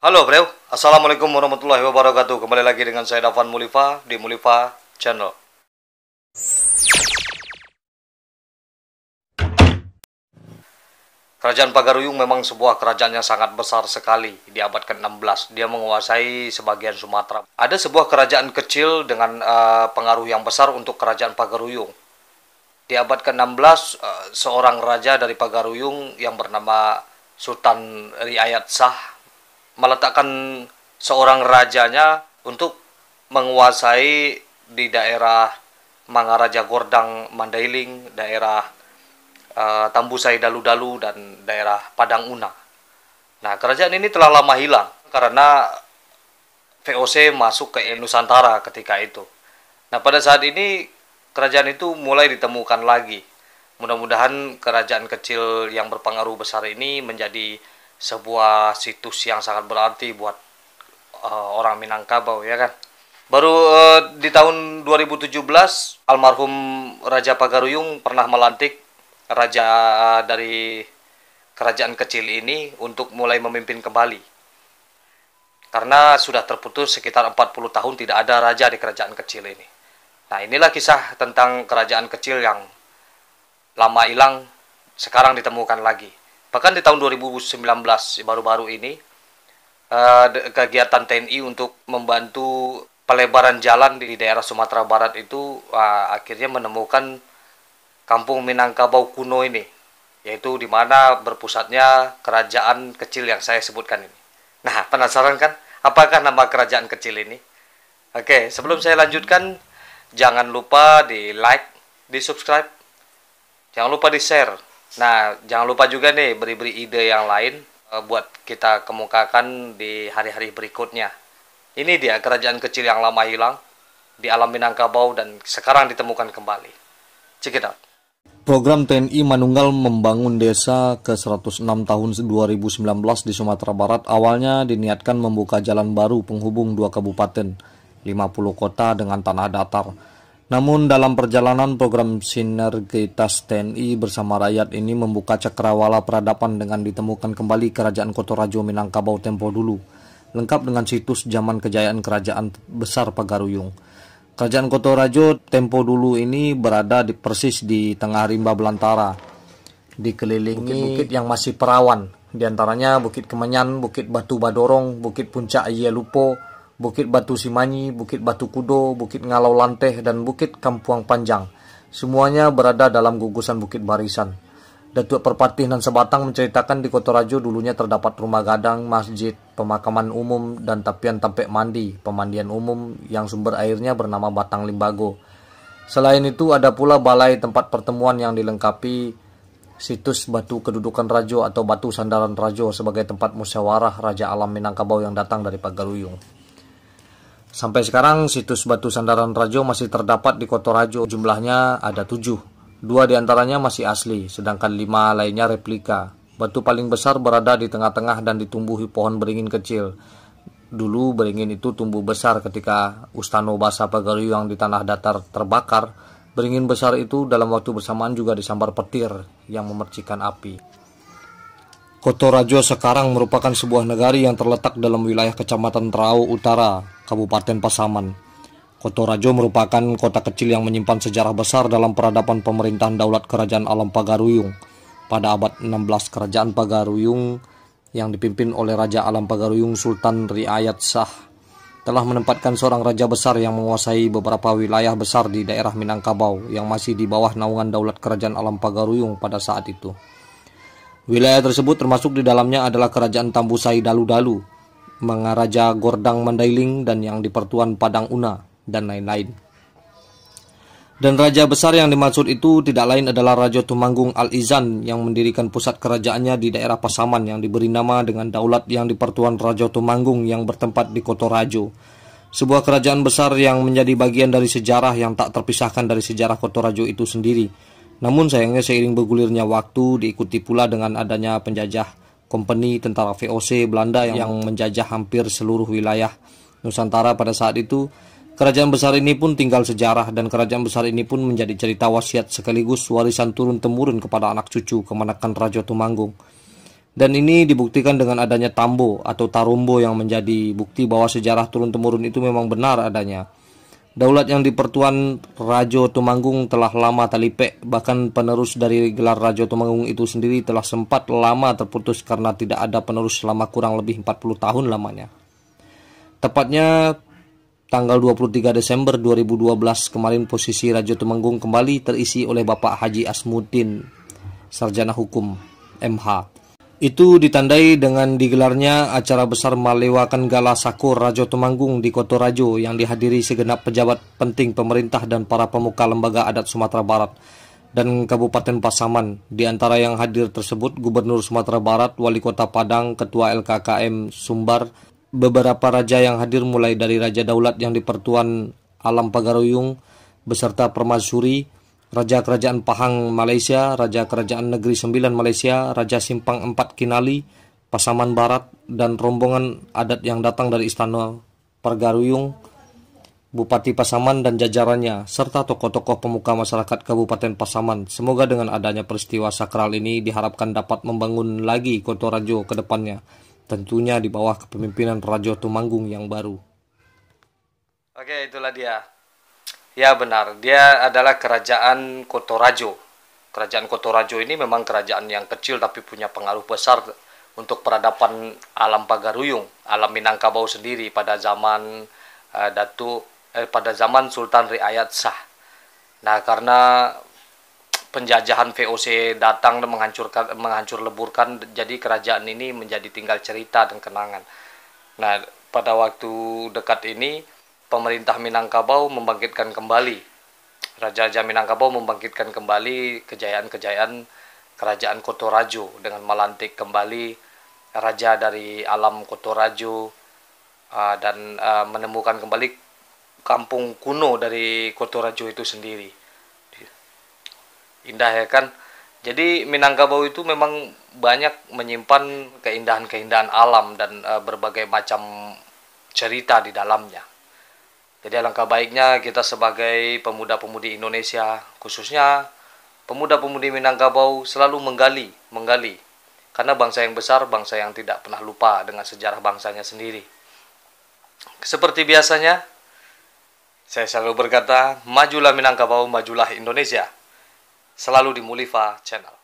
Halo Bro, Assalamualaikum warahmatullahi wabarakatuh. Kembali lagi dengan saya Davan Mulifa di Mulifa Channel. Kerajaan Pagaruyung memang sebuah kerajaan yang sangat besar sekali di abad ke-16. Dia menguasai sebagian Sumatera. Ada sebuah kerajaan kecil dengan uh, pengaruh yang besar untuk kerajaan Pagaruyung. Di abad ke-16, uh, eh, seorang raja dari Pagaruyung yang bernama Sultan Riayat Shah meletakkan seorang rajanya untuk menguasai di daerah Mangaraja Gordang Mandailing, daerah uh, Tambusai Dalu-Dalu dan daerah Padang Una. Nah, kerajaan ini telah lama hilang karena VOC masuk ke Nusantara ketika itu. Nah, pada saat ini kerajaan itu mulai ditemukan lagi. Mudah-mudahan kerajaan kecil yang berpengaruh besar ini menjadi sebuah situs yang sangat berarti buat uh, orang Minangkabau ya kan. Baru uh, di tahun 2017 almarhum Raja Pagaruyung pernah melantik raja eh, dari kerajaan kecil ini untuk mulai memimpin kembali. Karena sudah terputus sekitar 40 tahun tidak ada raja di kerajaan kecil ini. Nah, inilah kisah tentang kerajaan kecil yang lama hilang sekarang ditemukan lagi bahkan di tahun 2019 baru-baru ini eh, kegiatan TNI untuk membantu pelebaran jalan di daerah Sumatera Barat itu eh, akhirnya menemukan kampung Minangkabau kuno ini yaitu di mana berpusatnya kerajaan kecil yang saya sebutkan ini. Nah, penasaran kan apakah nama kerajaan kecil ini? Oke, sebelum saya lanjutkan jangan lupa di like, di subscribe, jangan lupa di share Nah, jangan lupa juga nih beri-beri ide yang lain eh, buat kita kemukakan di hari-hari berikutnya. Ini dia kerajaan kecil yang lama hilang di alam Minangkabau dan sekarang ditemukan kembali. Check it out. Program TNI Manunggal membangun desa ke-106 tahun 2019 di Sumatera Barat awalnya diniatkan membuka jalan baru penghubung dua kabupaten, 50 kota dengan tanah datar namun dalam perjalanan program sinergitas TNI bersama rakyat ini membuka cakrawala peradaban dengan ditemukan kembali Kerajaan Kotorajo Minangkabau tempo dulu, lengkap dengan situs zaman kejayaan Kerajaan Besar Pagaruyung. Kerajaan Kotorajo tempo dulu ini berada di, persis di tengah rimba belantara, dikelilingi bukit-bukit yang masih perawan, diantaranya Bukit Kemenyan, Bukit Batu Badorong, Bukit Puncak Yelupo, Bukit Batu Simanyi, Bukit Batu Kudo, Bukit Ngalau Lanteh, dan Bukit Kampuang Panjang. Semuanya berada dalam gugusan Bukit Barisan. Datuk Perpatih dan Sebatang menceritakan di Kota Rajo dulunya terdapat rumah gadang, masjid, pemakaman umum, dan tapian tampek mandi, pemandian umum yang sumber airnya bernama Batang Limbago. Selain itu ada pula balai tempat pertemuan yang dilengkapi situs batu kedudukan Rajo atau batu sandaran Rajo sebagai tempat musyawarah Raja Alam Minangkabau yang datang dari Pagaruyung. Sampai sekarang situs batu sandaran Rajo masih terdapat di Kota Rajo. Jumlahnya ada tujuh. Dua diantaranya masih asli, sedangkan lima lainnya replika. Batu paling besar berada di tengah-tengah dan ditumbuhi pohon beringin kecil. Dulu beringin itu tumbuh besar ketika Ustano Basa Pagaruyang di tanah datar terbakar. Beringin besar itu dalam waktu bersamaan juga disambar petir yang memercikan api. Kotorajo sekarang merupakan sebuah negari yang terletak dalam wilayah kecamatan Trau Utara, Kabupaten Pasaman. Kota Rajo merupakan kota kecil yang menyimpan sejarah besar dalam peradaban pemerintahan daulat kerajaan alam Pagaruyung. Pada abad 16 kerajaan Pagaruyung yang dipimpin oleh Raja Alam Pagaruyung Sultan Riayat Shah telah menempatkan seorang raja besar yang menguasai beberapa wilayah besar di daerah Minangkabau yang masih di bawah naungan daulat kerajaan alam Pagaruyung pada saat itu. Wilayah tersebut termasuk di dalamnya adalah kerajaan Tambusai Dalu-Dalu Mengaraja Gordang Mandailing dan yang di Pertuan Padang Una dan lain-lain. Dan raja besar yang dimaksud itu tidak lain adalah Raja Tumanggung Al-Izan yang mendirikan pusat kerajaannya di daerah Pasaman yang diberi nama dengan daulat yang di pertuan Raja Tumanggung yang bertempat di Rajo, Sebuah kerajaan besar yang menjadi bagian dari sejarah yang tak terpisahkan dari sejarah Rajo itu sendiri. Namun sayangnya seiring bergulirnya waktu diikuti pula dengan adanya penjajah kompeni tentara VOC Belanda yang, yang menjajah hampir seluruh wilayah Nusantara pada saat itu. Kerajaan besar ini pun tinggal sejarah dan kerajaan besar ini pun menjadi cerita wasiat sekaligus warisan turun-temurun kepada anak cucu kemanakan Raja Tumanggung. Dan ini dibuktikan dengan adanya Tambo atau Tarumbo yang menjadi bukti bahwa sejarah turun-temurun itu memang benar adanya. Daulat yang dipertuan Rajo Tumanggung telah lama talipe, bahkan penerus dari gelar Rajo Tumanggung itu sendiri telah sempat lama terputus karena tidak ada penerus selama kurang lebih 40 tahun lamanya. Tepatnya tanggal 23 Desember 2012 kemarin posisi Rajo Tumanggung kembali terisi oleh Bapak Haji Asmudin, Sarjana Hukum, MH itu ditandai dengan digelarnya acara besar melewakan Gala Sakur Rajo Temanggung di Kota Rajo yang dihadiri segenap pejabat penting pemerintah dan para pemuka lembaga adat Sumatera Barat dan Kabupaten Pasaman. Di antara yang hadir tersebut, Gubernur Sumatera Barat, Wali Kota Padang, Ketua LKKM Sumbar, beberapa raja yang hadir mulai dari Raja Daulat yang di Pertuan Alam Pagaruyung, beserta Permasuri, Raja Kerajaan Pahang Malaysia, Raja Kerajaan Negeri Sembilan Malaysia, Raja Simpang Empat Kinali, Pasaman Barat, dan rombongan adat yang datang dari Istana Pergaruyung, Bupati Pasaman dan jajarannya, serta tokoh-tokoh pemuka masyarakat Kabupaten Pasaman. Semoga dengan adanya peristiwa sakral ini diharapkan dapat membangun lagi Kota Rajo ke depannya, tentunya di bawah kepemimpinan Rajo Tumanggung yang baru. Oke, itulah dia. Ya benar, dia adalah kerajaan Kotorajo. Kerajaan Kotorajo ini memang kerajaan yang kecil tapi punya pengaruh besar untuk peradaban alam Pagaruyung, alam Minangkabau sendiri pada zaman uh, Datu eh, pada zaman Sultan Riayat Shah. Nah, karena penjajahan VOC datang dan menghancurkan menghancur leburkan jadi kerajaan ini menjadi tinggal cerita dan kenangan. Nah, pada waktu dekat ini pemerintah Minangkabau membangkitkan kembali Raja-Raja Minangkabau membangkitkan kembali kejayaan-kejayaan kerajaan Rajo dengan melantik kembali raja dari alam Kotoraju Rajo ah, dan ah, menemukan kembali kampung kuno dari Rajo itu sendiri. Indah ya kan? Jadi Minangkabau itu memang banyak menyimpan keindahan-keindahan alam dan ah, berbagai macam cerita di dalamnya. Jadi alangkah baiknya kita sebagai pemuda-pemudi Indonesia, khususnya pemuda-pemudi Minangkabau selalu menggali, menggali. Karena bangsa yang besar, bangsa yang tidak pernah lupa dengan sejarah bangsanya sendiri. Seperti biasanya, saya selalu berkata, majulah Minangkabau, majulah Indonesia. Selalu di Mulifa Channel.